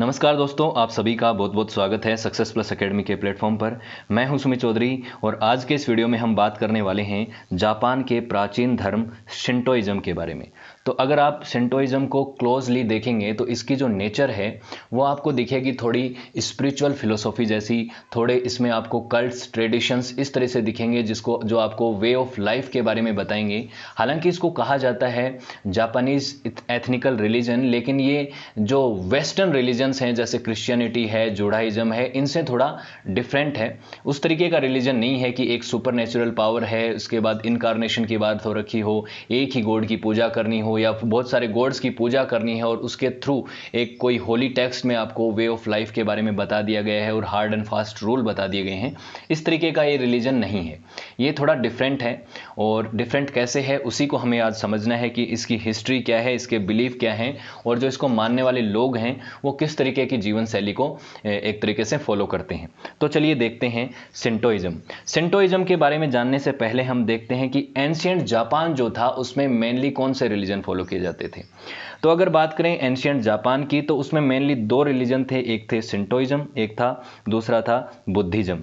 नमस्कार दोस्तों आप सभी का बहुत बहुत स्वागत है सक्सेस प्लस अकेडमी के प्लेटफॉर्म पर मैं हूं सुमित चौधरी और आज के इस वीडियो में हम बात करने वाले हैं जापान के प्राचीन धर्म शिंटोइज्म के बारे में तो अगर आप सेंटोइज्म को क्लोजली देखेंगे तो इसकी जो नेचर है वो आपको दिखेगी थोड़ी स्पिरिचुअल फिलोसॉफी जैसी थोड़े इसमें आपको कल्ट्स ट्रेडिशंस इस तरह से दिखेंगे जिसको जो आपको वे ऑफ लाइफ के बारे में बताएंगे हालांकि इसको कहा जाता है जापानीज़ एथनिकल रिलीजन लेकिन ये जो वेस्टर्न रिलीजन्स हैं जैसे क्रिश्चियनिटी है जोड़ाइज़म है इनसे थोड़ा डिफरेंट है उस तरीके का रिलीजन नहीं है कि एक सुपर पावर है उसके बाद इनकारनेशन की बात हो रखी हो एक ही गोड की पूजा करनी हो या बहुत सारे गॉड्स की पूजा करनी है और उसके थ्रू एक कोई होली टेक्स्ट में आपको वे ऑफ लाइफ के बारे में बता दिया गया है और हार्ड एंड फास्ट रूल बता दिए गए हैं इस तरीके का ये रिलीजन नहीं है ये थोड़ा डिफरेंट है और डिफरेंट कैसे है उसी को हमें आज समझना है कि इसकी हिस्ट्री क्या है इसके बिलीव क्या हैं और जो इसको मानने वाले लोग हैं वो किस तरीके की जीवन शैली को एक तरीके से फॉलो करते हैं तो चलिए देखते हैं सिंटोइज्म सिंटोइज्म के बारे में जानने से पहले हम देखते हैं कि एंशियंट जापान जो था उसमें मेनली कौन से रिलीजन फॉलो किए जाते थे तो अगर बात करें एंशियंट जापान की तो उसमें मेनली दो रिलीजन थे एक थे सिंटोइज्म एक था दूसरा था बुद्धिज्म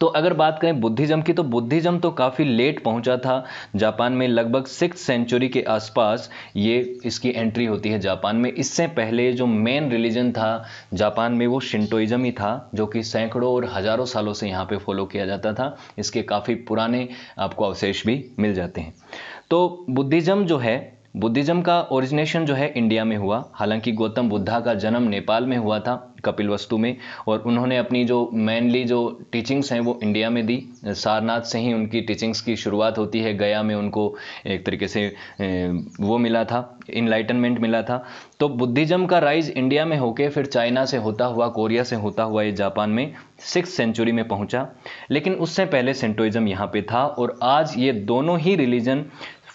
तो अगर बात करें बुद्धिज्म की तो बुद्धिज्म तो काफ़ी लेट पहुंचा था जापान में लगभग सिक्स सेंचुरी के आसपास ये इसकी एंट्री होती है जापान में इससे पहले जो मेन रिलीजन था जापान में वो शिंटोइज्म ही था जो कि सैकड़ों और हज़ारों सालों से यहाँ पे फॉलो किया जाता था इसके काफ़ी पुराने आपको अवशेष भी मिल जाते हैं तो बुद्धिज़्म जो है बुद्धिज्म का ओरिजिनेशन जो है इंडिया में हुआ हालांकि गौतम बुद्धा का जन्म नेपाल में हुआ था कपिल वस्तु में और उन्होंने अपनी जो मेनली जो टीचिंग्स हैं वो इंडिया में दी सारनाथ से ही उनकी टीचिंग्स की शुरुआत होती है गया में उनको एक तरीके से वो मिला था इनलाइटनमेंट मिला था तो बुद्धिज्म का राइज इंडिया में होके फिर चाइना से होता हुआ कोरिया से होता हुआ ये जापान में सिक्स सेंचुरी में पहुंचा लेकिन उससे पहले सेंटोइज्म यहाँ पे था और आज ये दोनों ही रिलीजन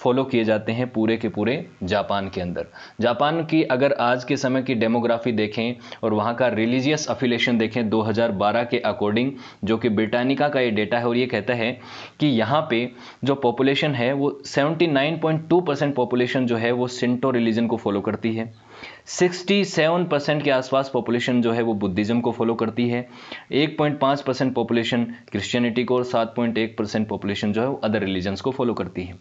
फॉलो किए जाते हैं पूरे के पूरे जापान के अंदर जापान की अगर आज के समय की डेमोग्राफी देखें और वहाँ का रिलीजियस अफिलेशन देखें 2012 के अकॉर्डिंग जो कि ब्रिटानिका का ये डेटा है और ये कहता है कि यहाँ पे जो पॉपुलेशन है वो 79.2 परसेंट पॉपुलेशन जो है वो सिंटो रिलीजन को फॉलो करती है 67 परसेंट के आसपास पॉपुलेशन जो है वो बुद्धिज़्म को फॉलो करती है 1.5 परसेंट पॉपुलेशन क्रिश्चियनिटी को और 7.1 परसेंट पॉपुलेशन जो है वो अदर रिलीजन्स को फॉलो करती है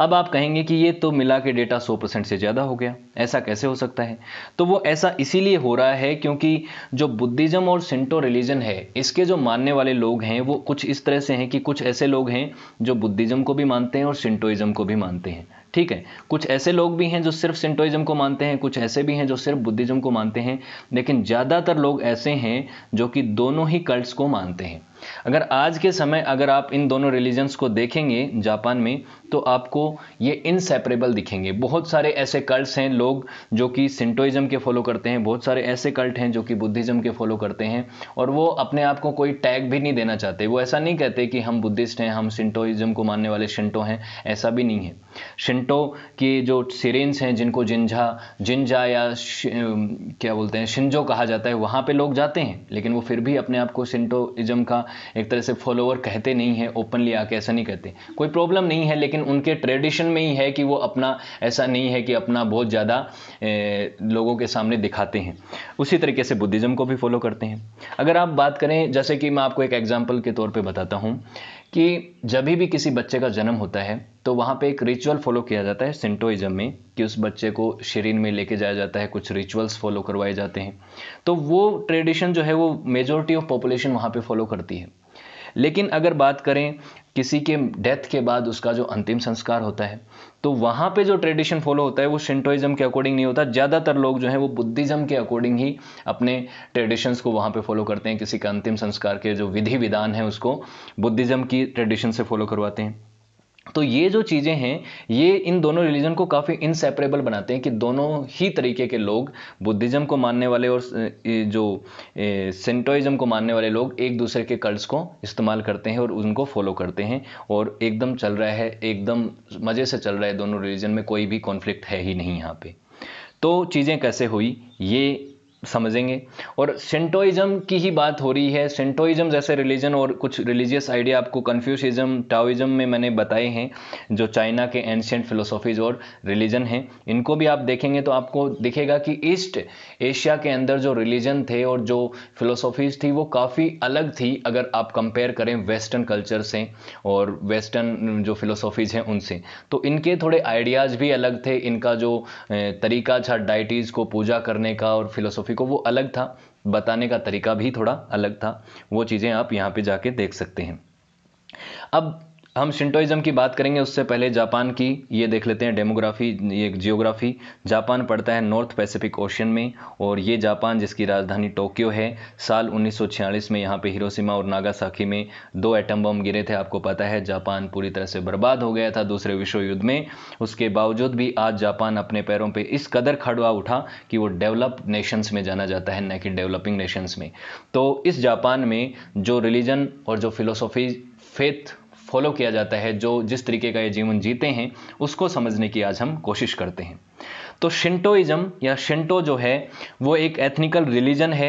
अब आप कहेंगे कि ये तो मिला के डेटा 100 परसेंट से ज़्यादा हो गया ऐसा कैसे हो सकता है तो वो ऐसा इसीलिए हो रहा है क्योंकि जो बुद्धिज़्म और सेंटो रिलीजन है इसके जो मानने वाले लोग हैं वो कुछ इस तरह से हैं कि कुछ ऐसे लोग हैं जो बुद्धिज़्म को भी मानते हैं और सेंटोइज़म को भी मानते हैं ठीक है कुछ ऐसे लोग भी हैं जो सिर्फ सेंटोइज़म को मानते हैं कुछ ऐसे भी हैं जो सिर्फ बुद्धिज़्म को मानते हैं लेकिन ज़्यादातर लोग ऐसे हैं जो कि दोनों ही कल्ट्स को मानते हैं अगर आज के समय अगर आप इन दोनों रिलीजन्स को देखेंगे जापान में तो आपको ये इनसेपरेबल दिखेंगे बहुत सारे ऐसे कल्ट्स हैं लोग जो कि सिंटोइज्म के फॉलो करते हैं बहुत सारे ऐसे कल्ट हैं जो कि बुद्धिज़्म के फॉलो करते हैं और वो अपने आप को कोई टैग भी नहीं देना चाहते वो ऐसा नहीं कहते कि हम बुद्धिस्ट हैं हम सिंटोइज्म को मानने वाले शिंटो हैं ऐसा भी नहीं है शिंटो के जो सीरेंस हैं जिनको जिंझा जिंझा या क्या बोलते हैं शिंजो कहा जाता है वहाँ पर लोग जाते हैं लेकिन वो फिर भी अपने आप को सिंटोइज्म का एक तरह से फॉलोअर कहते नहीं है ओपनली आके ऐसा नहीं कहते कोई प्रॉब्लम नहीं है लेकिन उनके ट्रेडिशन में ही है कि वो अपना ऐसा नहीं है कि अपना बहुत ज़्यादा लोगों के सामने दिखाते हैं उसी तरीके से बुद्धिज़्म को भी फॉलो करते हैं अगर आप बात करें जैसे कि मैं आपको एक एग्जाम्पल के तौर पर बताता हूँ कि जब भी किसी बच्चे का जन्म होता है तो वहाँ पे एक रिचुअल फॉलो किया जाता है सिंटोइज़म में कि उस बच्चे को शरीर में लेके जाया जाता है कुछ रिचुअल्स फॉलो करवाए जाते हैं तो वो ट्रेडिशन जो है वो मेजोरिटी ऑफ पॉपुलेशन वहाँ पे फॉलो करती है लेकिन अगर बात करें किसी के डेथ के बाद उसका जो अंतिम संस्कार होता है तो वहाँ पे जो ट्रेडिशन फॉलो होता है वो शिंटोइज्म के अकॉर्डिंग नहीं होता ज़्यादातर लोग जो हैं वो बुद्धिज़्म के अकॉर्डिंग ही अपने ट्रेडिशंस को वहाँ पे फॉलो करते हैं किसी का अंतिम संस्कार के जो विधि विधान है उसको बुद्धिज़्म की ट्रेडिशन से फॉलो करवाते हैं तो ये जो चीज़ें हैं ये इन दोनों रिलीजन को काफ़ी इनसेपरेबल बनाते हैं कि दोनों ही तरीके के लोग बुद्धिज़्म को मानने वाले और जो सेंटोइज़म को मानने वाले लोग एक दूसरे के कल्ट्स को इस्तेमाल करते हैं और उनको फॉलो करते हैं और एकदम चल रहा है एकदम मज़े से चल रहा है दोनों रिलीजन में कोई भी कॉन्फ्लिक्ट है ही नहीं यहाँ पर तो चीज़ें कैसे हुई ये समझेंगे और सेंटोइज़म की ही बात हो रही है सेंटोइज़म जैसे रिलीजन और कुछ रिलीजियस आइडिया आपको कन्फ्यूशिज्म टाओइज़म में मैंने बताए हैं जो चाइना के एंशियंट फिलोसॉफीज़ और रिलीजन हैं इनको भी आप देखेंगे तो आपको दिखेगा कि ईस्ट एशिया के अंदर जो रिलीजन थे और जो फिलोसॉफीज़ थी वो काफ़ी अलग थी अगर आप कंपेयर करें वेस्टर्न कल्चर से और वेस्टर्न जो फिलोसॉफीज़ हैं उनसे तो इनके थोड़े आइडियाज़ भी अलग थे इनका जो तरीका था डाइटीज़ को पूजा करने का और फिलोसॉफी फिलोसॉफी को वो अलग था बताने का तरीका भी थोड़ा अलग था वो चीज़ें आप यहाँ पे जाके देख सकते हैं अब हम शिंटोइज़म की बात करेंगे उससे पहले जापान की ये देख लेते हैं डेमोग्राफी ये जियोग्राफी जापान पड़ता है नॉर्थ पैसिफिक ओशन में और ये जापान जिसकी राजधानी टोक्यो है साल 1946 में यहाँ पे हिरोशिमा और नागासाकी में दो एटम बम गिरे थे आपको पता है जापान पूरी तरह से बर्बाद हो गया था दूसरे विश्व युद्ध में उसके बावजूद भी आज जापान अपने पैरों पर इस कदर खड़वा उठा कि वो डेवलप नेशंस में जाना जाता है न कि डेवलपिंग नेशंस में तो इस जापान में जो रिलीजन और जो फिलोसॉफी फेथ फॉलो किया जाता है जो जिस तरीके का ये जीवन जीते हैं उसको समझने की आज हम कोशिश करते हैं तो शिंटोइज़म या शिंटो जो है वो एक एथनिकल रिलीजन है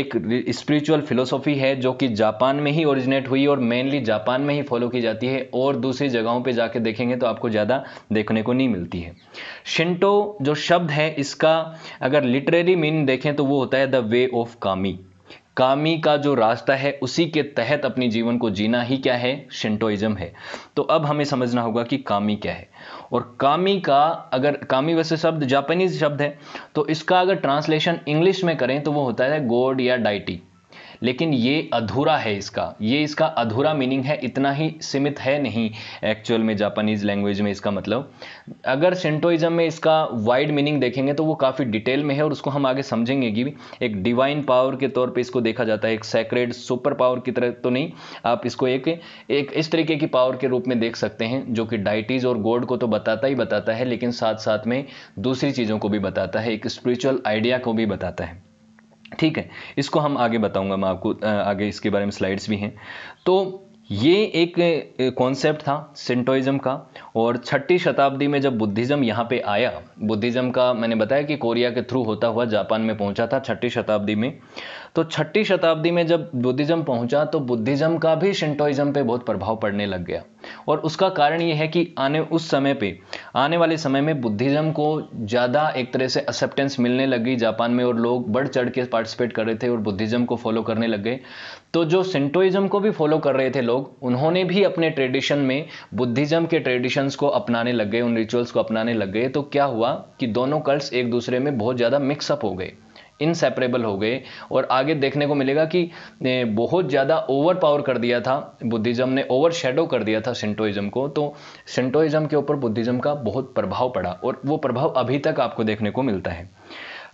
एक स्पिरिचुअल फिलोसॉफी है जो कि जापान में ही ओरिजिनेट हुई और मेनली जापान में ही फॉलो की जाती है और दूसरी जगहों पे जाके देखेंगे तो आपको ज़्यादा देखने को नहीं मिलती है शिंटो जो शब्द है इसका अगर लिटरेरी मीनिंग देखें तो वो होता है द वे ऑफ कामी कामी का जो रास्ता है उसी के तहत अपने जीवन को जीना ही क्या है शिंटोइज्म है तो अब हमें समझना होगा कि कामी क्या है और कामी का अगर कामी वैसे शब्द जापानीज शब्द है तो इसका अगर ट्रांसलेशन इंग्लिश में करें तो वो होता है गॉड या डाइटी लेकिन ये अधूरा है इसका ये इसका अधूरा मीनिंग है इतना ही सीमित है नहीं एक्चुअल में जापानीज लैंग्वेज में इसका मतलब अगर सेंटोइज्म में इसका वाइड मीनिंग देखेंगे तो वो काफ़ी डिटेल में है और उसको हम आगे समझेंगे कि एक डिवाइन पावर के तौर पर इसको देखा जाता है एक सैक्रेड सुपर पावर की तरह तो नहीं आप इसको एक एक इस तरीके की पावर के रूप में देख सकते हैं जो कि डाइटीज और गोड को तो बताता ही बताता है लेकिन साथ साथ में दूसरी चीज़ों को भी बताता है एक स्पिरिचुअल आइडिया को भी बताता है ठीक है इसको हम आगे बताऊंगा मैं आपको आगे इसके बारे में स्लाइड्स भी हैं तो ये एक कॉन्सेप्ट था सिंटोइज्म का और छठी शताब्दी में जब बुद्धिज़्म यहाँ पे आया बुद्धिज़्म का मैंने बताया कि कोरिया के थ्रू होता हुआ जापान में पहुँचा था छठी शताब्दी में तो छठी शताब्दी में जब बुद्धिज्म पहुंचा तो बुद्धिज्म का भी शिंटोइज्म पे बहुत प्रभाव पड़ने लग गया और उसका कारण यह है कि आने उस समय पे आने वाले समय में बुद्धिज्म को ज़्यादा एक तरह से एक्सेप्टेंस मिलने लगी जापान में और लोग बढ़ चढ़ के पार्टिसिपेट कर रहे थे और बुद्धिज्म को फॉलो करने लग गए तो जो सिंटोइज्म को भी फॉलो कर रहे थे लोग उन्होंने भी अपने ट्रेडिशन में बुद्धिज्म के ट्रेडिशंस को अपनाने लग गए उन रिचुअल्स को अपनाने लग गए तो क्या हुआ कि दोनों कल्ट्स एक दूसरे में बहुत ज़्यादा मिक्सअप हो गए इनसेपरेबल हो गए और आगे देखने को मिलेगा कि बहुत ज़्यादा ओवर पावर कर दिया था बुद्धिज़्म ने ओवर शेडो कर दिया था सिंटोइज़्म को तो सिंटोइज़्म के ऊपर बुद्धिज़्म का बहुत प्रभाव पड़ा और वो प्रभाव अभी तक आपको देखने को मिलता है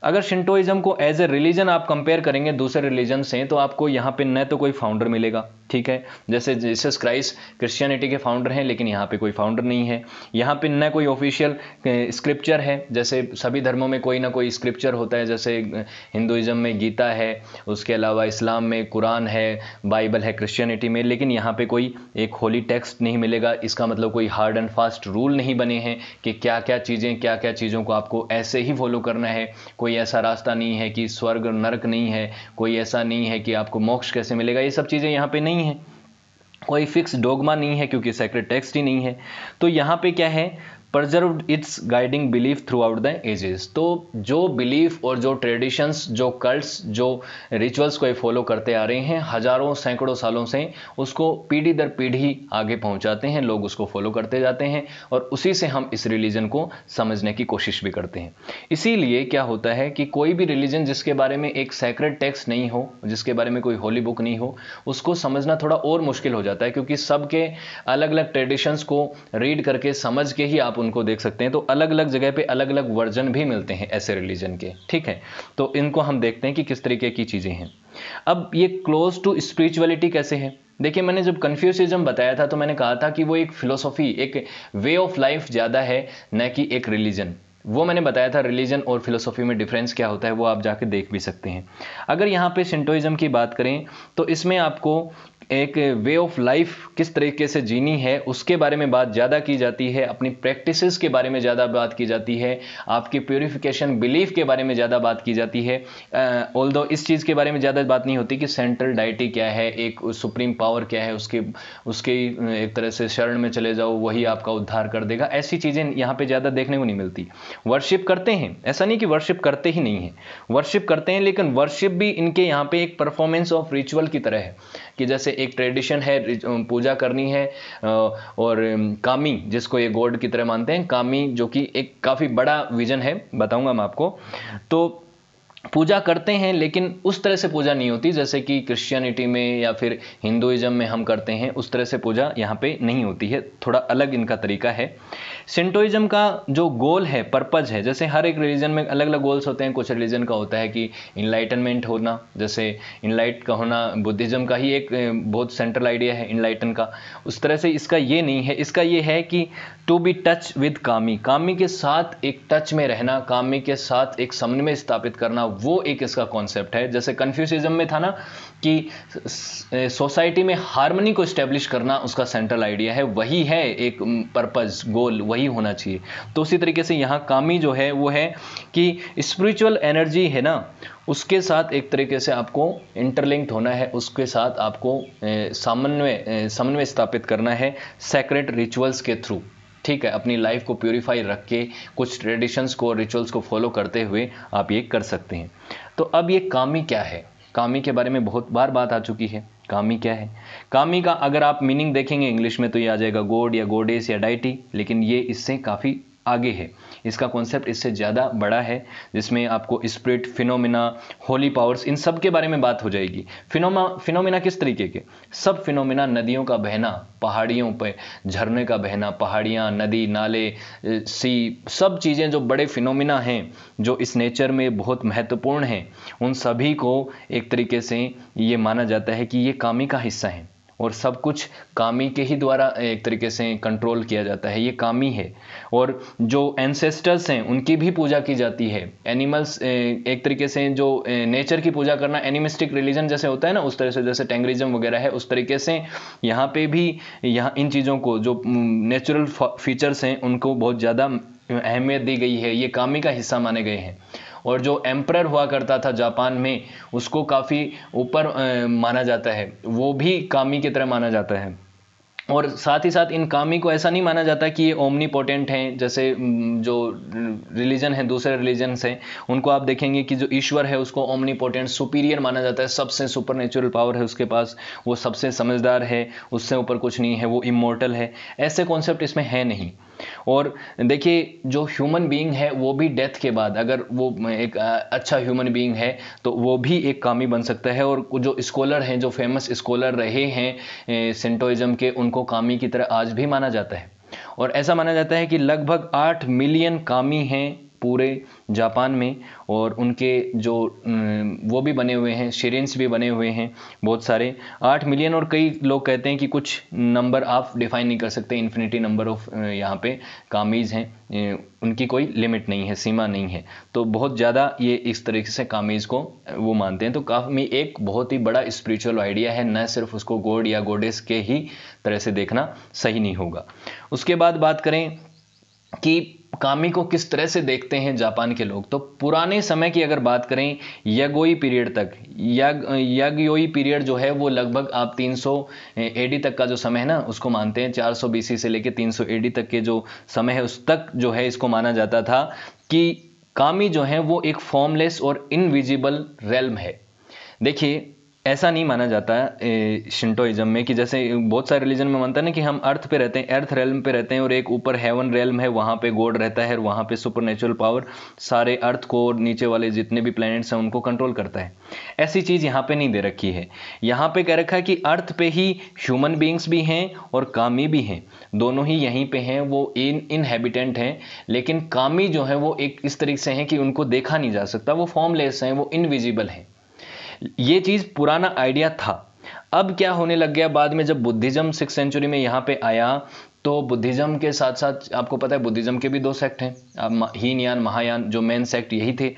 अगर शिंटोइज्म को एज ए रिलीजन आप कंपेयर करेंगे दूसरे रिलीजन से तो आपको यहाँ पे न तो कोई फाउंडर मिलेगा ठीक है जैसे जीसस क्राइस्ट क्रिश्चियनिटी के फाउंडर हैं लेकिन यहाँ पे कोई फाउंडर नहीं है यहाँ पे न कोई ऑफिशियल स्क्रिप्चर है जैसे सभी धर्मों में कोई ना कोई स्क्रिप्चर होता है जैसे हिंदुज़म में गीता है उसके अलावा इस्लाम में कुरान है बाइबल है क्रिश्चियनिटी में लेकिन यहाँ पर कोई एक होली टेक्स्ट नहीं मिलेगा इसका मतलब कोई हार्ड एंड फास्ट रूल नहीं बने हैं कि क्या क्या चीज़ें क्या क्या चीज़ों को आपको ऐसे ही फॉलो करना है कोई कोई ऐसा रास्ता नहीं है कि स्वर्ग नरक नहीं है कोई ऐसा नहीं है कि आपको मोक्ष कैसे मिलेगा ये सब चीज़ें यहाँ पे नहीं है कोई फिक्स डोगमा नहीं है क्योंकि सेक्रेट टेक्स्ट ही नहीं है तो यहाँ पे क्या है preserve its guiding belief throughout the ages तो जो बिलीफ और जो ट्रेडिशंस जो कल्ट्स जो रिचुअल्स को ये फॉलो करते आ रहे हैं हज़ारों सैकड़ों सालों से उसको पीढ़ी दर पीढ़ी आगे पहुंचाते हैं लोग उसको फॉलो करते जाते हैं और उसी से हम इस रिलीजन को समझने की कोशिश भी करते हैं इसीलिए क्या होता है कि कोई भी रिलीजन जिसके बारे में एक सैक्रेड टेक्स्ट नहीं हो जिसके बारे में कोई होली बुक नहीं हो उसको समझना थोड़ा और मुश्किल हो जाता है क्योंकि सबके अलग अलग ट्रेडिशंस को रीड करके समझ के ही आप उनको देख सकते हैं तो अलग अलग जगह पे अलग अलग वर्जन भी मिलते हैं ऐसे रिलीजन के ठीक है तो इनको हम देखते हैं कि किस तरीके की चीज़ें हैं अब ये क्लोज टू स्पिरिचुअलिटी कैसे है देखिए मैंने जब कन्फ्यूशिज्म बताया था तो मैंने कहा था कि वो एक फिलोसॉफी एक वे ऑफ लाइफ ज़्यादा है न कि एक रिलीजन वो मैंने बताया था रिलीजन और फिलोसॉफी में डिफरेंस क्या होता है वो आप जाके देख भी सकते हैं अगर यहाँ पे सिंटोइज़म की बात करें तो इसमें आपको एक वे ऑफ लाइफ किस तरीके से जीनी है उसके बारे में बात ज़्यादा की जाती है अपनी प्रैक्टिसेस के बारे में ज़्यादा बात की जाती है आपकी प्योरीफिकेशन बिलीफ के बारे में ज़्यादा बात की जाती है ऑल uh, इस चीज़ के बारे में ज़्यादा बात नहीं होती कि सेंट्रल डाइटी क्या है एक सुप्रीम पावर क्या है उसके उसके एक तरह से शरण में चले जाओ वही आपका उद्धार कर देगा ऐसी चीज़ें यहाँ पर ज़्यादा देखने को नहीं मिलती वर्शिप करते हैं ऐसा नहीं कि वर्शिप करते ही नहीं है वर्शिप करते हैं लेकिन वर्शिप भी इनके यहाँ पे एक परफॉर्मेंस ऑफ रिचुअल की तरह है कि जैसे एक ट्रेडिशन है पूजा करनी है और कामी जिसको ये गॉड की तरह मानते हैं कामी जो कि एक काफ़ी बड़ा विजन है बताऊंगा मैं आपको तो पूजा करते हैं लेकिन उस तरह से पूजा नहीं होती जैसे कि क्रिश्चियनिटी में या फिर हिंदुइज्म में हम करते हैं उस तरह से पूजा यहाँ पे नहीं होती है थोड़ा अलग इनका तरीका है सेंटोइज्म का जो गोल है पर्पज है जैसे हर एक रिलीजन में अलग अलग गोल्स होते हैं कुछ रिलीजन का होता है कि इनलाइटनमेंट होना जैसे इनलाइट का होना बुद्धिज़्म का ही एक बहुत सेंट्रल आइडिया है इनलाइटन का उस तरह से इसका ये नहीं है इसका ये है कि टू बी टच विद कामी कामी के साथ एक टच में रहना कामी के साथ एक समन्वय स्थापित करना वो एक इसका कॉन्सेप्ट है जैसे कन्फ्यूशिज्म में था ना कि सोसाइटी में हारमोनी को इस्टेब्लिश करना उसका सेंट्रल आइडिया है वही है एक पर्पज़ गोल वही होना चाहिए तो उसी तरीके से यहाँ कामी जो है वो है कि स्पिरिचुअल एनर्जी है ना उसके साथ एक तरीके से आपको इंटरलिंक्ड होना है उसके साथ आपको समन्वय समन्वय स्थापित करना है सेक्रेट रिचुअल्स के थ्रू ठीक है अपनी लाइफ को प्योरीफाई रख के कुछ ट्रेडिशंस को रिचुअल्स को फॉलो करते हुए आप ये कर सकते हैं तो अब ये कामी क्या है कामी के बारे में बहुत बार बात आ चुकी है कामी क्या है कामी का अगर आप मीनिंग देखेंगे इंग्लिश में तो ये आ जाएगा गोड या गोडेस या डाइटी लेकिन ये इससे काफ़ी आगे है इसका कॉन्सेप्ट इससे ज़्यादा बड़ा है जिसमें आपको स्प्रिट फिनोमिना होली पावर्स इन सब के बारे में बात हो जाएगी फिनोमा फिनोमिना किस तरीके के सब फिनोमिना नदियों का बहना पहाड़ियों पर झरने का बहना पहाड़ियाँ नदी नाले सी सब चीज़ें जो बड़े फिनोमिना हैं जो इस नेचर में बहुत महत्वपूर्ण हैं उन सभी को एक तरीके से ये माना जाता है कि ये कामी का हिस्सा हैं और सब कुछ कामी के ही द्वारा एक तरीके से कंट्रोल किया जाता है ये कामी है और जो एनसेस्टर्स हैं उनकी भी पूजा की जाती है एनिमल्स एक तरीके से जो नेचर की पूजा करना एनिमिस्टिक रिलीजन जैसे होता है ना उस तरह से जैसे टेंगरिज्म वगैरह है उस तरीके से यहाँ पे भी यहाँ इन चीज़ों को जो नेचुरल फीचर्स हैं उनको बहुत ज़्यादा अहमियत दी गई है ये कामी का हिस्सा माने गए हैं और जो एम्प्रर हुआ करता था जापान में उसको काफ़ी ऊपर माना जाता है वो भी कामी की तरह माना जाता है और साथ ही साथ इन कामी को ऐसा नहीं माना जाता कि ये ओमनी पोटेंट हैं जैसे जो रिलीजन है दूसरे रिलीजन से उनको आप देखेंगे कि जो ईश्वर है उसको ओमनी पोटेंट सुपीरियर माना जाता है सबसे सुपर नेचुरल पावर है उसके पास वो सबसे समझदार है उससे ऊपर कुछ नहीं है वो इमोर्टल है ऐसे कॉन्सेप्ट इसमें है नहीं और देखिए जो ह्यूमन बीइंग है वो भी डेथ के बाद अगर वो एक अच्छा ह्यूमन बीइंग है तो वो भी एक कामी बन सकता है और जो स्कॉलर हैं जो फेमस स्कॉलर रहे हैं सेंटोइज़म के उनको कामी की तरह आज भी माना जाता है और ऐसा माना जाता है कि लगभग आठ मिलियन कामी हैं पूरे जापान में और उनके जो वो भी बने हुए हैं शेरेंस भी बने हुए हैं बहुत सारे आठ मिलियन और कई लोग कहते हैं कि कुछ नंबर आप डिफ़ाइन नहीं कर सकते इन्फिनिटी नंबर ऑफ यहाँ पे कामीज़ हैं उनकी कोई लिमिट नहीं है सीमा नहीं है तो बहुत ज़्यादा ये इस तरीके से कामीज़ को वो मानते हैं तो काफ़ी एक बहुत ही बड़ा स्पिरिचुअल आइडिया है न सिर्फ उसको गोड या गोडेस के ही तरह से देखना सही नहीं होगा उसके बाद बात करें कि कामी को किस तरह से देखते हैं जापान के लोग तो पुराने समय की अगर बात करें यगोई पीरियड तक यग यगयोई पीरियड जो है वो लगभग आप 300 एडी तक का जो समय है ना उसको मानते हैं 400 बीसी से लेकर 300 एडी तक के जो समय है उस तक जो है इसको माना जाता था कि कामी जो है वो एक फॉर्मलेस और इनविजिबल रेलम है देखिए ऐसा नहीं माना जाता शिंटोइज्म में कि जैसे बहुत सारे रिलीजन में मानता है ना कि हम अर्थ पे रहते हैं अर्थ रेलम पे रहते हैं और एक ऊपर हेवन रेलम है वहाँ पे गॉड रहता है और वहाँ पे सुपर नेचुरल पावर सारे अर्थ को और नीचे वाले जितने भी प्लैनेट्स हैं उनको कंट्रोल करता है ऐसी चीज़ यहाँ पे नहीं दे रखी है यहाँ पे कह रखा है कि अर्थ पे ही ह्यूमन बींग्स भी हैं और कामी भी हैं दोनों ही यहीं पे हैं वो इन इनहेबिटेंट हैं लेकिन कामी जो है वो एक इस तरीके से हैं कि उनको देखा नहीं जा सकता वो फॉर्मलेस हैं वो इनविजिबल हैं ये चीज़ पुराना आइडिया था अब क्या होने लग गया बाद में जब बुद्धिज्म सिक्स सेंचुरी में यहाँ पे आया तो बुद्धिज्म के साथ साथ आपको पता है बुद्धिज्म के भी दो सेक्ट हैं अब हीन यान महायान जो मेन सेक्ट यही थे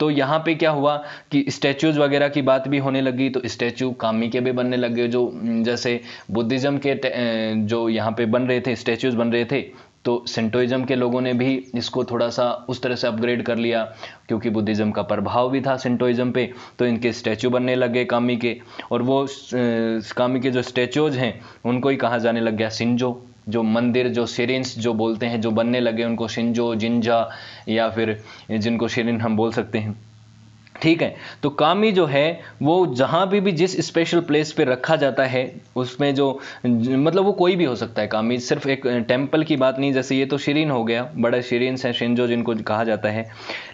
तो यहाँ पे क्या हुआ कि स्टैचूज वगैरह की बात भी होने लगी तो स्टैचू कामी के भी बनने लग गए जो जैसे बुद्धिज्म के जो यहाँ पे बन रहे थे स्टैचूज बन रहे थे तो सेंटोइज़म के लोगों ने भी इसको थोड़ा सा उस तरह से अपग्रेड कर लिया क्योंकि बुद्धिज़्म का प्रभाव भी था सेंटोइज्म पे तो इनके स्टैचू बनने लगे कामी के और वो कामी के जो स्टैचूज हैं उनको ही कहा जाने लग गया सिंजो जो मंदिर जो सिरिंस जो बोलते हैं जो बनने लगे उनको सिंजो जिंजा या फिर जिनको शिरिन हम बोल सकते हैं ठीक है तो कामी जो है वो जहाँ भी भी जिस स्पेशल प्लेस पे रखा जाता है उसमें जो मतलब वो कोई भी हो सकता है कामी सिर्फ एक टेम्पल की बात नहीं जैसे ये तो शिरीन हो गया बड़ा शिरीन है शिंजो जिनको कहा जाता है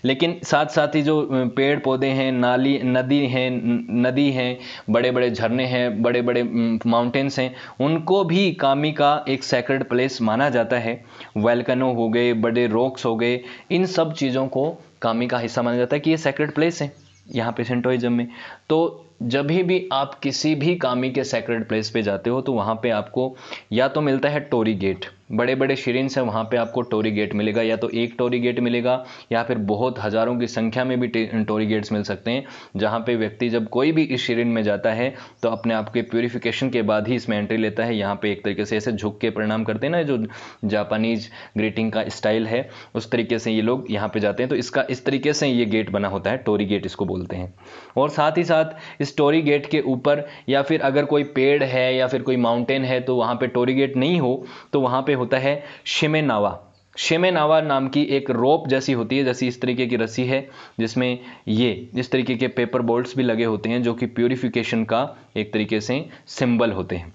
लेकिन साथ साथ ही जो पेड़ पौधे हैं नाली नदी हैं नदी हैं बड़े बड़े झरने हैं बड़े बड़े माउंटेन्स हैं उनको भी कामी का एक सेक्रेड प्लेस माना जाता है वेलकनो हो गए बड़े रॉक्स हो गए इन सब चीज़ों को कामी का हिस्सा माना जाता है कि ये सेक्रेट प्लेस है यहाँ पे सेंटोइज़म में तो जब भी आप किसी भी कामी के सेक्रेट प्लेस पे जाते हो तो वहाँ पे आपको या तो मिलता है टोरी गेट बड़े बड़े शिरिन्स हैं वहाँ पे आपको टोरी गेट मिलेगा या तो एक टोरी गेट मिलेगा या फिर बहुत हज़ारों की संख्या में भी टोरी गेट्स मिल सकते हैं जहाँ पे व्यक्ति जब कोई भी इस शिरिन में जाता है तो अपने आप के प्योरीफिकेशन के बाद ही इसमें एंट्री लेता है यहाँ पे एक तरीके से ऐसे झुक के प्रणाम करते हैं ना जो जापानीज ग्रीटिंग का स्टाइल है उस तरीके से ये लोग यहाँ पर जाते हैं तो इसका इस तरीके से ये गेट बना होता है टोरी गेट इसको बोलते हैं और साथ ही साथ इस टोरी गेट के ऊपर या फिर अगर कोई पेड़ है या फिर कोई माउंटेन है तो वहाँ पर टोरी गेट नहीं हो तो वहाँ पर होता है शिमे नावा शेमे नावा नाम की एक रोप जैसी होती है जैसी इस तरीके की रस्सी है जिसमें ये इस तरीके के पेपर बोल्ट्स भी लगे होते हैं जो कि प्योरीफिकेशन का एक तरीके से सिंबल होते हैं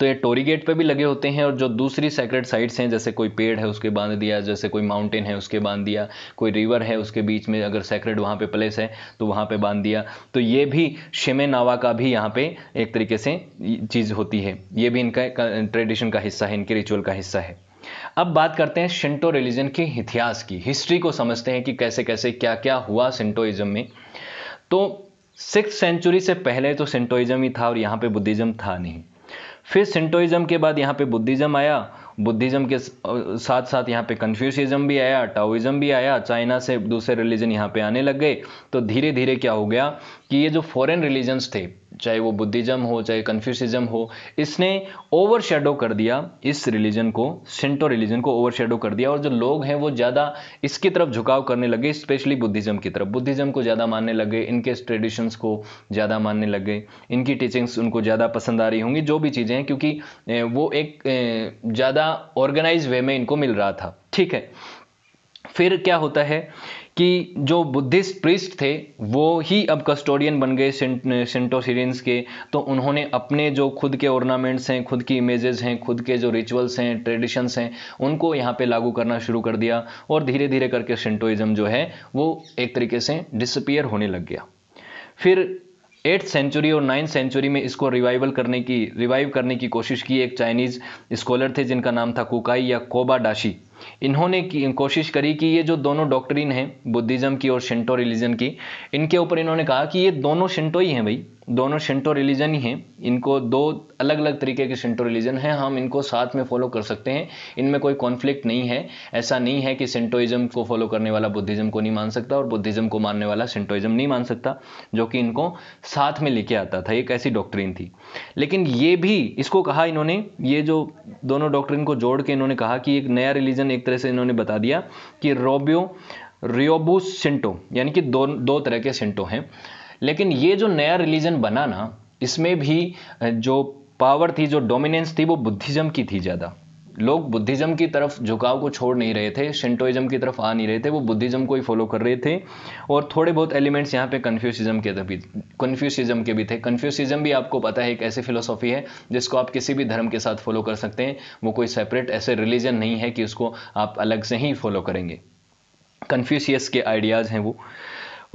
तो ये टोरी गेट पे भी लगे होते हैं और जो दूसरी सेक्रेट साइट्स हैं जैसे कोई पेड़ है उसके बांध दिया जैसे कोई माउंटेन है उसके बांध दिया कोई रिवर है उसके बीच में अगर सेक्रेट वहाँ पे प्लेस है तो वहाँ पे बांध दिया तो ये भी शेमे नावा का भी यहाँ पे एक तरीके से चीज़ होती है ये भी इनका ट्रेडिशन का हिस्सा है इनके रिचुअल का हिस्सा है अब बात करते हैं शिंटो रिलीजन के इतिहास की हिस्ट्री को समझते हैं कि कैसे कैसे क्या क्या हुआ सिंटोइज्म में तो सिक्स सेंचुरी से पहले तो सिंटोइज्म ही था और यहाँ पे बुद्धिज्म था नहीं फिर सिंटोइज्म के बाद यहाँ पे बुद्धिज़्म आया बुद्धिज़्म के साथ साथ यहाँ पे कन्फ्यूशिज्म भी आया टाओइज़म भी आया चाइना से दूसरे रिलीजन यहाँ पे आने लग गए तो धीरे धीरे क्या हो गया कि ये जो फॉरेन रिलीजन्स थे चाहे वो बुद्धिज़्म हो चाहे कन्फ्यूसिज्म हो इसने ओवर शेडो कर दिया इस रिलीजन को सेंटो रिलीजन को ओवर शेडो कर दिया और जो लोग हैं वो ज़्यादा इसकी तरफ झुकाव करने लगे स्पेशली बुद्धिज़्म की तरफ बुद्धिज़्म को ज़्यादा मानने लगे इनके ट्रेडिशंस को ज़्यादा मानने लगे इनकी टीचिंग्स उनको ज़्यादा पसंद आ रही होंगी जो भी चीज़ें हैं क्योंकि वो एक ज़्यादा ऑर्गेनाइज वे में इनको मिल रहा था ठीक है फिर क्या होता है कि जो बुद्धिस्ट प्रिस्ट थे वो ही अब कस्टोडियन बन गए सेंटो सीरेंस के तो उन्होंने अपने जो खुद के ऑर्नामेंट्स हैं खुद की इमेजेस हैं खुद के जो रिचुअल्स हैं ट्रेडिशंस हैं उनको यहाँ पे लागू करना शुरू कर दिया और धीरे धीरे करके सेंटोइज़म जो है वो एक तरीके से डिसपियर होने लग गया फिर एट्थ सेंचुरी और नाइन्थ सेंचुरी में इसको रिवाइवल करने की रिवाइव करने की कोशिश की एक चाइनीज़ स्कॉलर थे जिनका नाम था कुकाई या कोबा डाशी इन्होंने की कोशिश करी कि ये जो दोनों डॉक्टरिन हैं बुद्धिज़्म की और शिंटो रिलीजन की इनके ऊपर इन्होंने कहा कि ये दोनों शिंटो ही हैं भाई दोनों शिंटो रिलीजन ही हैं इनको दो अलग अलग तरीके के शिंटो रिलीजन हैं हम इनको साथ में फॉलो कर सकते हैं इनमें कोई कॉन्फ्लिक्ट नहीं है ऐसा नहीं है कि सिंटोइज्म को फॉलो करने वाला बुद्धिज्म को नहीं मान सकता और बुद्धिज्म को मानने वाला सिंटोइज्म नहीं मान सकता जो कि इनको साथ में लेके आता था एक ऐसी डॉक्ट्रिन थी लेकिन ये भी इसको कहा इन्होंने ये जो दोनों डॉक्ट्रिन को जोड़ के इन्होंने कहा कि एक नया रिलीजन एक तरह से इन्होंने बता दिया कि रोबियो रियोबू सिंटो यानी कि दो दो तरह के सिंटो हैं लेकिन ये जो नया रिलीजन बना ना इसमें भी जो पावर थी जो डोमिनेंस थी वो बुद्धिज़्म की थी ज़्यादा लोग बुद्धिज़्म की तरफ झुकाव को छोड़ नहीं रहे थे शिंटोइज्म की तरफ आ नहीं रहे थे वो बुद्धिज़्म को ही फॉलो कर रहे थे और थोड़े बहुत एलिमेंट्स यहाँ पे कन्फ्यूसिज्म के भी कन्फ्यूसिज्म के भी थे कन्फ्यूसिज्म भी आपको पता है एक ऐसी फिलोसॉफी है जिसको आप किसी भी धर्म के साथ फॉलो कर सकते हैं वो कोई सेपरेट ऐसे रिलीजन नहीं है कि उसको आप अलग से ही फॉलो करेंगे कन्फ्यूशियस के आइडियाज़ हैं वो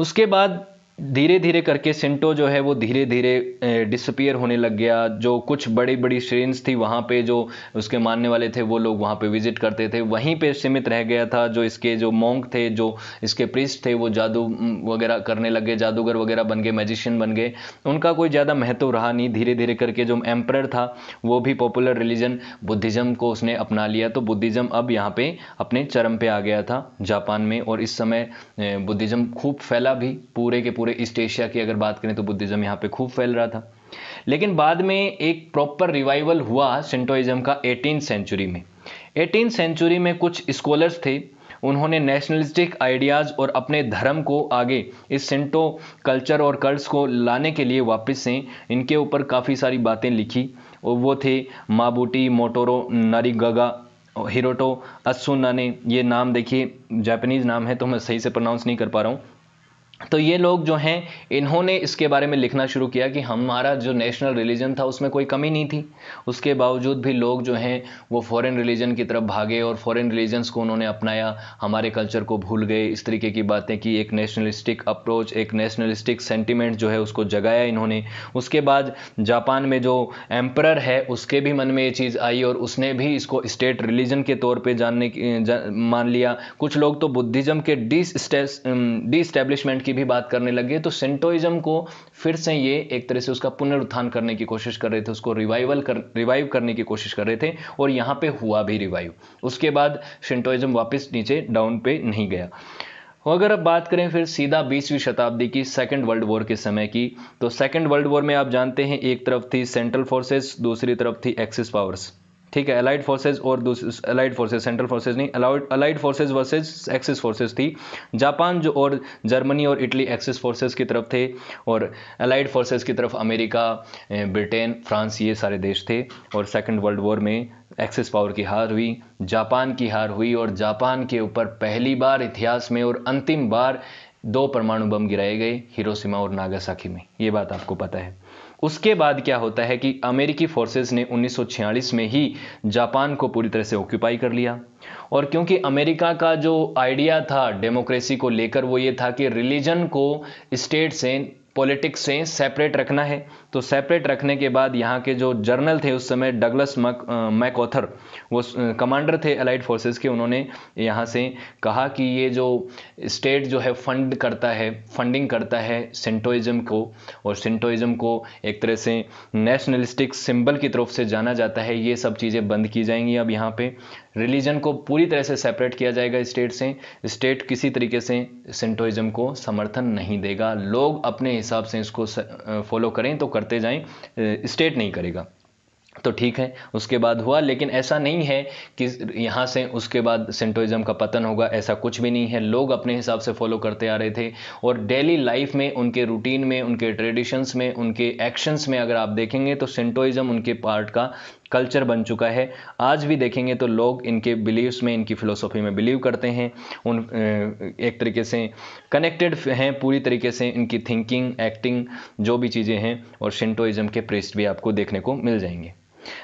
उसके बाद धीरे धीरे करके सिंटो जो है वो धीरे धीरे डिसपियर होने लग गया जो कुछ बड़ी बड़ी श्रेन्स थी वहाँ पे जो उसके मानने वाले थे वो लोग वहाँ पे विजिट करते थे वहीं पे सीमित रह गया था जो इसके जो मोंग थे जो इसके प्रिस्ट थे वो जादू वगैरह करने लग गए जादूगर वगैरह बन गए मैजिशियन बन गए उनका कोई ज़्यादा महत्व रहा नहीं धीरे धीरे करके जो एम्प्रर था वो भी पॉपुलर रिलीजन बुद्धिज़्म को उसने अपना लिया तो बुद्धिज़्म अब यहाँ पर अपने चरम पर आ गया था जापान में और इस समय बुद्धिज़्म खूब फैला भी पूरे के पूरे पूरे ईस्ट एशिया की अगर बात करें तो बुद्धिज़्म यहाँ पे खूब फैल रहा था लेकिन बाद में एक प्रॉपर रिवाइवल हुआ सेंटोइज्म का एटीन सेंचुरी में एटीन सेंचुरी में कुछ स्कॉलर्स थे उन्होंने नेशनलिस्टिक आइडियाज़ और अपने धर्म को आगे इस सेंटो कल्चर और कल्ट्स को लाने के लिए वापस से इनके ऊपर काफ़ी सारी बातें लिखी और वो थे माबूटी मोटोरो गगा हिरोटो असुनाने ये नाम देखिए जापानीज़ नाम है तो मैं सही से प्रोनाउंस नहीं कर पा रहा हूँ तो ये लोग जो हैं इन्होंने इसके बारे में लिखना शुरू किया कि हमारा जो नेशनल रिलीजन था उसमें कोई कमी नहीं थी उसके बावजूद भी लोग जो हैं वो फॉरेन रिलीजन की तरफ भागे और फॉरेन रिलीजन्स को उन्होंने अपनाया हमारे कल्चर को भूल गए इस तरीके की बातें कि एक नेशनलिस्टिक अप्रोच एक नेशनलिस्टिक सेंटिमेंट जो है उसको जगाया इन्होंने उसके बाद जापान में जो एम्प्रर है उसके भी मन में ये चीज़ आई और उसने भी इसको स्टेट रिलीजन के तौर पर जानने की मान लिया कुछ लोग तो बुद्धिज़्म के डी डिस्टैब्लिशमेंट की भी बात करने लगे तो सेंटोइज्म को फिर से ये एक तरह से उसका पुनरुत्थान करने की कोशिश कर रहे थे उसको रिवाइवल कर रिवाइव करने की कोशिश कर रहे थे और यहाँ पे हुआ भी रिवाइव उसके बाद सेंटोइज्म वापस नीचे डाउन पे नहीं गया और अगर अब बात करें फिर सीधा 20वीं शताब्दी की सेकेंड वर्ल्ड वॉर के समय की तो सेकेंड वर्ल्ड वॉर में आप जानते हैं एक तरफ थी सेंट्रल फोर्सेस दूसरी तरफ थी एक्सिस पावर्स ठीक है अलाइड फोर्सेज और अलाइड फोर्सेज सेंट्रल फोर्सेज नहीं allowed allied forces versus axis forces थी जापान जो और जर्मनी और इटली एक्सिस फोर्सेज की तरफ थे और अलाइड फोर्सेज की तरफ अमेरिका ब्रिटेन फ्रांस ये सारे देश थे और सेकेंड वर्ल्ड वॉर में एक्सिस पावर की हार हुई जापान की हार हुई और जापान के ऊपर पहली बार इतिहास में और अंतिम बार दो परमाणु बम गिराए गए हिरोसीमा और नागासाकी में ये बात आपको पता है उसके बाद क्या होता है कि अमेरिकी फोर्सेस ने 1946 में ही जापान को पूरी तरह से ऑक्यूपाई कर लिया और क्योंकि अमेरिका का जो आइडिया था डेमोक्रेसी को लेकर वो ये था कि रिलीजन को स्टेट से पॉलिटिक्स से सेपरेट रखना है तो सेपरेट रखने के बाद यहाँ के जो जर्नल थे उस समय डगलस मक मैकऑथर वो कमांडर थे अलाइड फोर्सेस के उन्होंने यहाँ से कहा कि ये जो स्टेट जो है फंड करता है फंडिंग करता है सेंटोइज्म को और सेंटोइज्म को एक तरह से नेशनलिस्टिक सिंबल की तरफ से जाना जाता है ये सब चीज़ें बंद की जाएंगी अब यहाँ पे रिलीजन को पूरी तरह से सेपरेट किया जाएगा स्टेट से स्टेट किसी तरीके से सेंटोइज्म को समर्थन नहीं देगा लोग अपने हिसाब से इसको फॉलो करें तो कर करते जाएं स्टेट नहीं करेगा तो ठीक है उसके बाद हुआ लेकिन ऐसा नहीं है कि यहाँ से उसके बाद सेंटोइज़म का पतन होगा ऐसा कुछ भी नहीं है लोग अपने हिसाब से फॉलो करते आ रहे थे और डेली लाइफ में उनके रूटीन में उनके ट्रेडिशंस में उनके एक्शंस में अगर आप देखेंगे तो सेंटोइज़म उनके पार्ट का कल्चर बन चुका है आज भी देखेंगे तो लोग इनके बिलीव्स में इनकी फ़िलोसॉफी में बिलीव करते हैं उन एक तरीके से कनेक्टेड हैं पूरी तरीके से इनकी थिंकिंग एक्टिंग जो भी चीज़ें हैं और शिंटोइज़म के प्रेस्ट भी आपको देखने को मिल जाएंगे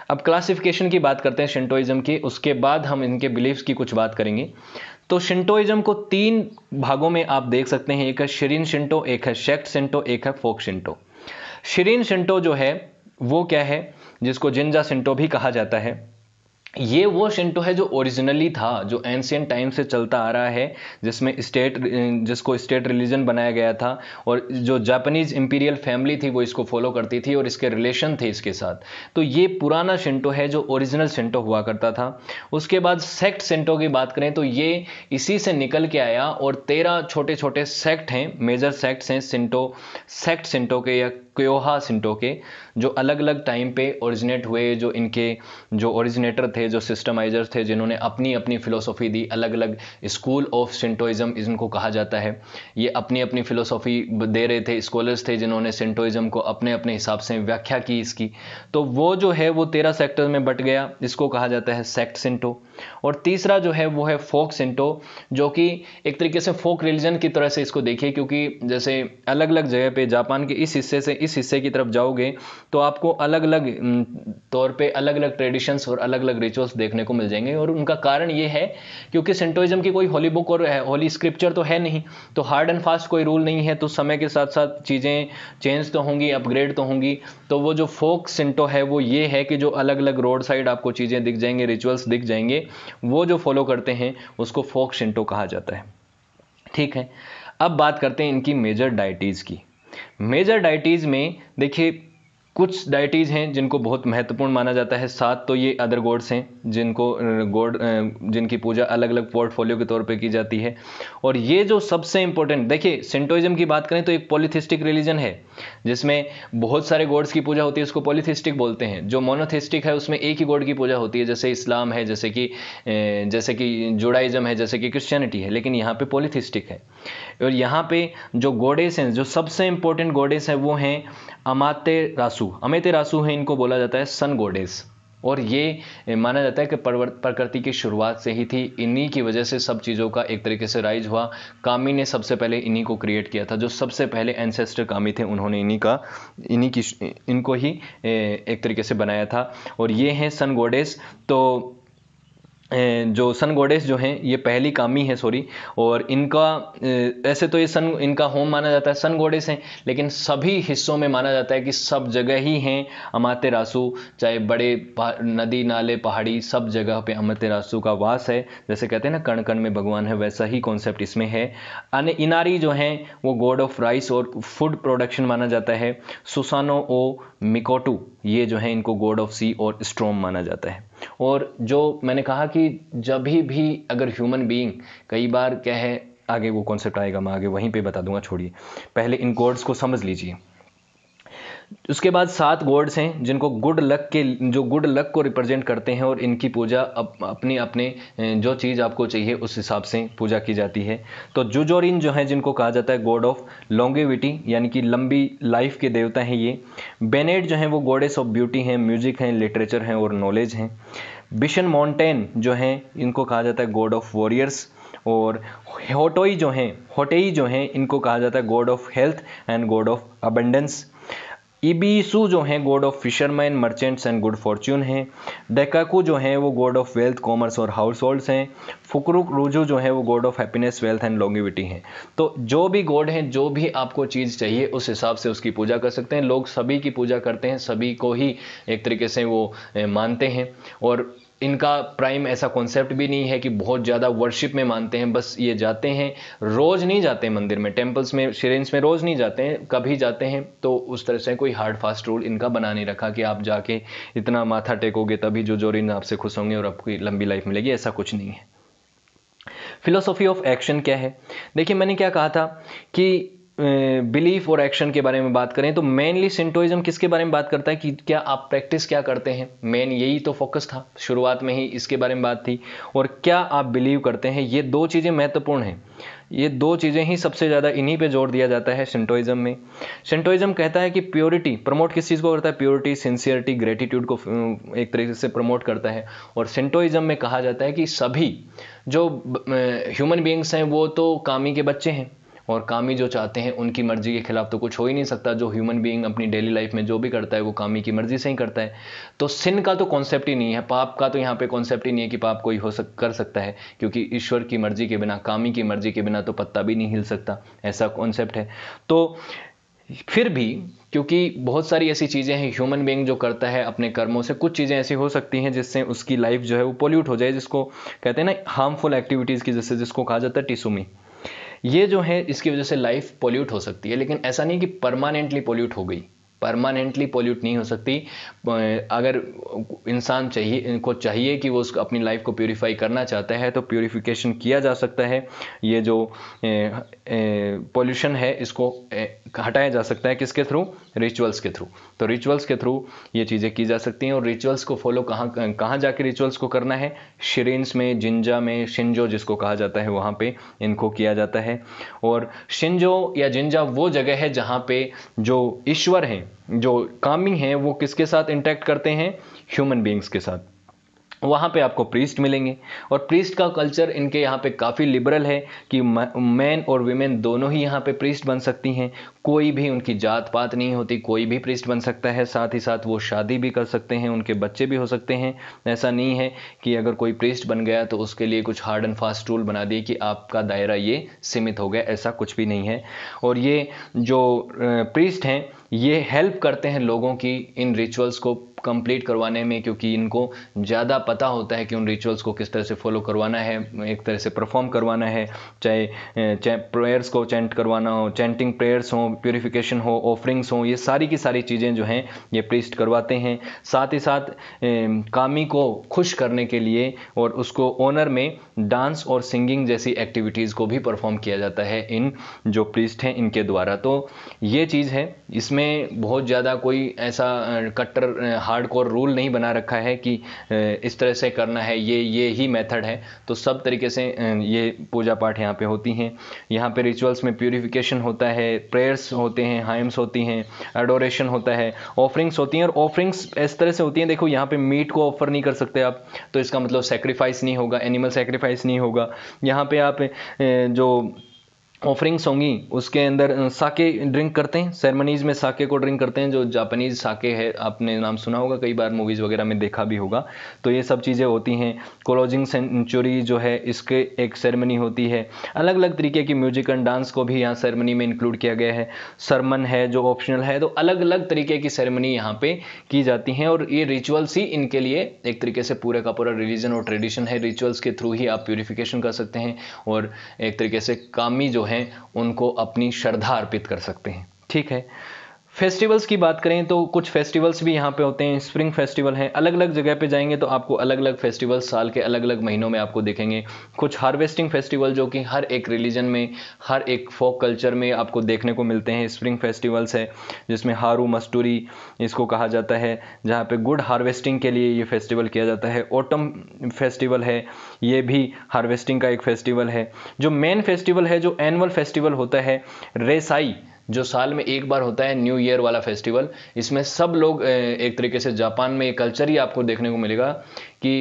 अब क्लासिफिकेशन की बात करते हैं शिंटोइज़म की उसके बाद हम इनके बिलीव्स की कुछ बात करेंगे तो शिंटोइज़म को तीन भागों में आप देख सकते हैं एक है शिरीन शिंटो एक है शेक्ट शिंटो एक है फोक शिंटो शिरीन शिंटो जो है वो क्या है जिसको जिनजा सिंटो भी कहा जाता है ये वो शिंटो है जो ओरिजिनली था जो एंशियन टाइम से चलता आ रहा है जिसमें स्टेट जिसको स्टेट रिलीजन बनाया गया था और जो जापानीज इंपीरियल फैमिली थी वो इसको फॉलो करती थी और इसके रिलेशन थे इसके साथ तो ये पुराना शिंटो है जो ओरिजिनल शिंटो हुआ करता था उसके बाद सेक्ट सिंटो की बात करें तो ये इसी से निकल के आया और तेरह छोटे छोटे सेक्ट हैं मेजर सेक्ट्स हैं सिंटो सेक्ट सिंटो के या क्योहा के जो अलग अलग टाइम पे ओरिजिनेट हुए जो इनके जो ओरिजिनेटर थे जो सिस्टमाइजर थे जिन्होंने अपनी अपनी फ़िलोसॉफ़ी दी अलग अलग स्कूल ऑफ सिंटोइज्म इनको कहा जाता है ये अपनी अपनी फ़िलोसॉफ़ी दे रहे थे स्कॉलर्स थे जिन्होंने सिंटोइज्म को अपने अपने हिसाब से व्याख्या की इसकी तो वो जो है वो तेरह सेक्टर में बट गया इसको कहा जाता है सेक्ट सिंटो और तीसरा जो है वो है फोक सिंटो जो कि एक तरीके से फोक रिलीजन की तरह से इसको देखिए क्योंकि जैसे अलग अलग जगह पे जापान के इस हिस्से से इस हिस्से की तरफ जाओगे तो आपको अलग अलग तौर पे अलग अलग ट्रेडिशंस और अलग अलग रिचुअल्स देखने को मिल जाएंगे और उनका कारण ये है क्योंकि सेंटोइज्म की कोई होली बुक और होली स्क्रिप्चर तो है नहीं तो हार्ड एंड फास्ट कोई रूल नहीं है तो समय के साथ साथ चीज़ें चेंज तो होंगी अपग्रेड तो होंगी तो वो जो फोक सेंटो है वो ये है कि जो अलग अलग रोड साइड आपको चीज़ें दिख जाएंगे रिचुअल्स दिख जाएंगे वो जो फॉलो करते हैं उसको फोक सेंटो कहा जाता है ठीक है अब बात करते हैं इनकी मेजर डाइटीज़ की मेजर डाइटीज़ में देखिए कुछ डाइटीज़ हैं जिनको बहुत महत्वपूर्ण माना जाता है सात तो ये अदर गॉड्स हैं जिनको गॉड जिनकी पूजा अलग अलग पोर्टफोलियो के तौर पे की जाती है और ये जो सबसे इंपॉर्टेंट देखिए सेंटोइज्म की बात करें तो एक पॉलीथिस्टिक रिलीजन है जिसमें बहुत सारे गॉड्स की पूजा होती है उसको पॉलीथिस्टिक बोलते हैं जो मोनोथिस्टिक है उसमें एक ही गॉड की पूजा होती है जैसे इस्लाम है जैसे कि जैसे कि जुडाइज़म है जैसे कि क्रिश्चियनिटी है लेकिन यहाँ पर पॉलीथिस्टिक है और यहाँ पर जो गॉडेस हैं जो सबसे इंपॉर्टेंट गॉडेस हैं वो हैं अमाते रासू अमेते रासू हैं इनको बोला जाता है सन गोडेस और ये माना जाता है कि प्रकृति की शुरुआत से ही थी इन्हीं की वजह से सब चीज़ों का एक तरीके से राइज हुआ कामी ने सबसे पहले इन्हीं को क्रिएट किया था जो सबसे पहले एंसेस्टर कामी थे उन्होंने इन्हीं का इन्हीं की इनको ही एक तरीके से बनाया था और ये हैं सन गोडेस तो जो सन गोडेस जो हैं ये पहली कामी है सॉरी और इनका ऐसे तो ये सन इनका होम माना जाता है सन गोडेस हैं लेकिन सभी हिस्सों में माना जाता है कि सब जगह ही हैं रासु चाहे बड़े नदी नाले पहाड़ी सब जगह पे रासु का वास है जैसे कहते हैं ना कण कण में भगवान है वैसा ही कॉन्सेप्ट इसमें है अन इनारी जो हैं वो गॉड ऑफ राइस और फूड प्रोडक्शन माना जाता है सुसानो ओ मिकोटू ये जो है इनको गॉड ऑफ सी और स्ट्रोम माना जाता है और जो मैंने कहा कि जब भी भी अगर ह्यूमन बीइंग कई बार क्या है आगे वो कॉन्सेप्ट आएगा मैं आगे वहीं पे बता दूंगा छोड़िए पहले इन कोड्स को समझ लीजिए उसके बाद सात गॉड्स हैं जिनको गुड लक के जो गुड लक को रिप्रेजेंट करते हैं और इनकी पूजा अप, अपने अपने जो चीज़ आपको चाहिए उस हिसाब से पूजा की जाती है तो जुजोरिन जो हैं जिनको कहा जाता है गॉड ऑफ लॉन्गेविटी यानी कि लंबी लाइफ के देवता हैं ये बेनेट जो हैं वो गॉडेस ऑफ ब्यूटी हैं म्यूजिक हैं लिटरेचर हैं और नॉलेज हैं बिशन माउंटेन जो हैं इनको कहा जाता है गॉड ऑफ वॉरियर्स और होटोई जो हैं होटेई जो हैं इनको कहा जाता है god of health and god of abundance Ebisu जो हैं god of fisherman merchants and good fortune हैं डेकाकू जो हैं वो गॉड ऑफ वेल्थ कॉमर्स और हाउस होल्ड्स हैं फुकरुक रूजू जो है वो god of happiness wealth and longevity हैं तो जो भी गॉड हैं जो भी आपको चीज़ चाहिए उस हिसाब से उसकी पूजा कर सकते हैं लोग सभी की पूजा करते हैं सभी को ही एक तरीके से वो मानते हैं और इनका प्राइम ऐसा कॉन्सेप्ट भी नहीं है कि बहुत ज़्यादा वर्शिप में मानते हैं बस ये जाते हैं रोज़ नहीं जाते मंदिर में टेम्पल्स में श्रेन्स में रोज़ नहीं जाते हैं कभी जाते हैं तो उस तरह से कोई हार्ड फास्ट रूल इनका बना नहीं रखा कि आप जाके इतना माथा टेकोगे तभी जो जोरिन आपसे खुश होंगे और आपकी लंबी लाइफ मिलेगी ऐसा कुछ नहीं है फिलोसॉफी ऑफ एक्शन क्या है देखिए मैंने क्या कहा था कि बिलीफ और एक्शन के बारे में बात करें तो मेनली सिंटोइज्म किसके बारे में बात करता है कि क्या आप प्रैक्टिस क्या करते हैं मेन यही तो फोकस था शुरुआत में ही इसके बारे में बात थी और क्या आप बिलीव करते हैं ये दो चीज़ें महत्वपूर्ण हैं ये दो चीज़ें ही सबसे ज़्यादा इन्हीं पे जोर दिया जाता है सिंटोइज्म में सिंटोइज्म कहता है कि प्योरिटी प्रमोट किस चीज़ को करता है प्योरिटी सिंसियरिटी ग्रेटिट्यूड को एक तरीके से प्रमोट करता है और सिंटोइज्म में कहा जाता है कि सभी जो ह्यूमन बींग्स हैं वो तो कामी के बच्चे हैं और कामी जो चाहते हैं उनकी मर्ज़ी के ख़िलाफ़ तो कुछ हो ही नहीं सकता जो ह्यूमन बीइंग अपनी डेली लाइफ में जो भी करता है वो कामी की मर्ज़ी से ही करता है तो सिन का तो कॉन्सेप्ट ही नहीं है पाप का तो यहाँ पर कॉन्सेप्ट ही नहीं है कि पाप कोई हो सक कर सकता है क्योंकि ईश्वर की मर्ज़ी के बिना कामी की मर्ज़ी के बिना तो पत्ता भी नहीं हिल सकता ऐसा कॉन्सेप्ट है तो फिर भी क्योंकि बहुत सारी ऐसी चीज़ें हैं ह्यूमन बींग जो करता है अपने कर्मों से कुछ चीज़ें ऐसी हो सकती हैं जिससे उसकी लाइफ जो है वो पोल्यूट हो जाए जिसको कहते हैं ना हार्मफुल एक्टिविटीज़ की जैसे जिसको कहा जाता है टिसुमी ये जो है इसकी वजह से लाइफ पोल्यूट हो सकती है लेकिन ऐसा नहीं कि परमानेंटली पोल्यूट हो गई परमानेंटली पोल्यूट नहीं हो सकती अगर इंसान चाहिए इनको चाहिए कि वो उसको अपनी लाइफ को प्योरीफाई करना चाहता है तो प्योरीफिकेशन किया जा सकता है ये जो पोल्यूशन है इसको हटाया जा सकता है किसके थ्रू रिचुअल्स के थ्रू तो रिचुअल्स के थ्रू ये चीज़ें की जा सकती हैं और रिचुअल्स को फॉलो कहाँ कहाँ जाके रिचुअल्स को करना है शिरेन्स में जिंजा में शिंजो जिसको कहा जाता है वहाँ पे इनको किया जाता है और शिंजो या जिंजा वो जगह है जहाँ पे जो ईश्वर हैं जो कामिंग हैं वो किसके साथ इंटैक्ट करते हैं ह्यूमन बींग्स के साथ वहाँ पे आपको प्रीस्ट मिलेंगे और प्रीस्ट का कल्चर इनके यहाँ पे काफ़ी लिबरल है कि मैन और वीमेन दोनों ही यहाँ पे प्रीस्ट बन सकती हैं कोई भी उनकी जात पात नहीं होती कोई भी प्रीस्ट बन सकता है साथ ही साथ वो शादी भी कर सकते हैं उनके बच्चे भी हो सकते हैं ऐसा नहीं है कि अगर कोई प्रीस्ट बन गया तो उसके लिए कुछ हार्ड एंड फास्ट रूल बना दिए कि आपका दायरा ये सीमित हो गया ऐसा कुछ भी नहीं है और ये जो प्रीस्ट हैं ये हेल्प करते हैं लोगों की इन रिचुअल्स को कंप्लीट करवाने में क्योंकि इनको ज़्यादा पता होता है कि उन रिचुअल्स को किस तरह से फॉलो करवाना है एक तरह से परफॉर्म करवाना है चाहे प्रेयर्स को चैंट करवाना हो चैंटिंग प्रेयर्स हो प्योरीफिकेशन हो ऑफरिंग्स हो ये सारी की सारी चीज़ें जो हैं ये प्रीस्ट करवाते हैं साथ ही साथ कामी को खुश करने के लिए और उसको ऑनर में डांस और सिंगिंग जैसी एक्टिविटीज़ को भी परफॉर्म किया जाता है इन जो प्रीस्ट हैं इनके द्वारा तो ये चीज़ है इसमें बहुत ज़्यादा कोई ऐसा कट्टर हार्ड हार्ड कोर रूल नहीं बना रखा है कि इस तरह से करना है ये ये ही मेथड है तो सब तरीके से ये पूजा पाठ यहाँ पे होती हैं यहाँ पे रिचुअल्स में प्योरीफिकेशन होता है प्रेयर्स होते हैं हाइम्स होती हैं एडोरेशन होता है ऑफरिंग्स होती हैं और ऑफरिंग्स इस तरह से होती हैं देखो यहाँ पर मीट को ऑफर नहीं कर सकते आप तो इसका मतलब सेक्रीफाइस नहीं होगा एनिमल सेक्रीफाइस नहीं होगा यहाँ पे आप जो ऑफरिंग्स होंगी उसके अंदर साके ड्रिंक करते हैं सेरेमनीज़ में साके को ड्रिंक करते हैं जो जापानीज़ साके है आपने नाम सुना होगा कई बार मूवीज़ वगैरह में देखा भी होगा तो ये सब चीज़ें होती हैं क्लोजिंग सेंचुरी जो है इसके एक सेरेमनी होती है अलग अलग तरीके की म्यूजिक एंड डांस को भी यहाँ सेरेमनी में इंक्लूड किया गया है सरमन है जो ऑप्शनल है तो अलग अलग तरीके की सेरेमनी यहाँ पर की जाती हैं और ये रिचुअल्स ही इनके लिए एक तरीके से पूरे का पूरा रिलीजन और ट्रेडिशन है रिचुअल्स के थ्रू ही आप प्योरीफिकेशन कर सकते हैं और एक तरीके से कामी जो हैं उनको अपनी श्रद्धा अर्पित कर सकते हैं ठीक है फेस्टिवल्स की बात करें तो कुछ फेस्टिवल्स भी यहाँ पे होते हैं स्प्रिंग फेस्टिवल हैं अलग अलग जगह पे जाएंगे तो आपको अलग अलग फेस्टिवल्स साल के अलग अलग महीनों में आपको देखेंगे कुछ हार्वेस्टिंग फेस्टिवल जो कि हर एक रिलीजन में हर एक फोक कल्चर में आपको देखने को मिलते हैं स्प्रिंग फेस्टिवल्स है जिसमें हारू मस्तूरी इसको कहा जाता है जहाँ पर गुड हार्वेस्टिंग के लिए ये फेस्टिवल किया जाता है ओटम फेस्टिवल है ये भी हार्वेस्टिंग का एक फेस्टिवल है जो मेन फेस्टिवल है जो एनुअल फेस्टिवल होता है रेसाई जो साल में एक बार होता है न्यू ईयर वाला फेस्टिवल इसमें सब लोग एक तरीके से जापान में एक कल्चर ही आपको देखने को मिलेगा कि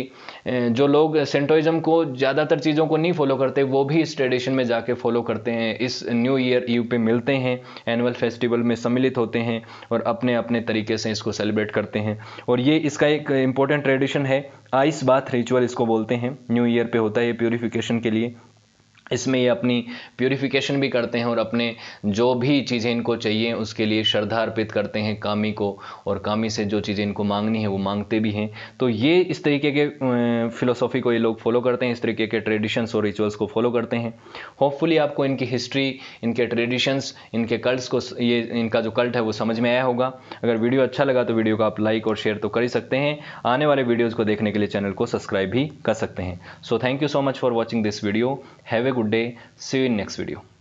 जो लोग सेंटोइज़म को ज़्यादातर चीज़ों को नहीं फॉलो करते वो भी इस ट्रेडिशन में जाके फॉलो करते हैं इस न्यू ईयर ईव पे मिलते हैं एनुअल फेस्टिवल में सम्मिलित होते हैं और अपने अपने तरीके से इसको सेलिब्रेट करते हैं और ये इसका एक इंपॉर्टेंट ट्रेडिशन है आइस बाथ रिचुअल इसको बोलते हैं न्यू ईयर पे होता है ये प्योरीफिकेशन के लिए इसमें ये अपनी प्योरिफिकेशन भी करते हैं और अपने जो भी चीज़ें इनको चाहिए उसके लिए श्रद्धा अर्पित करते हैं कामी को और कामी से जो चीज़ें इनको मांगनी है वो मांगते भी हैं तो ये इस तरीके के फिलोसॉफी को ये लोग फॉलो करते हैं इस तरीके के ट्रेडिशंस और रिचुअल्स को फॉलो करते हैं होपफुली आपको इनकी हिस्ट्री इनके ट्रेडिशंस इनके कल्ट्स को ये इनका जो कल्ट है वो समझ में आया होगा अगर वीडियो अच्छा लगा तो वीडियो को आप लाइक और शेयर तो कर ही सकते हैं आने वाले वीडियोज़ को देखने के लिए चैनल को सब्सक्राइब भी कर सकते हैं so thank you so much for watching this video have good day see you in next video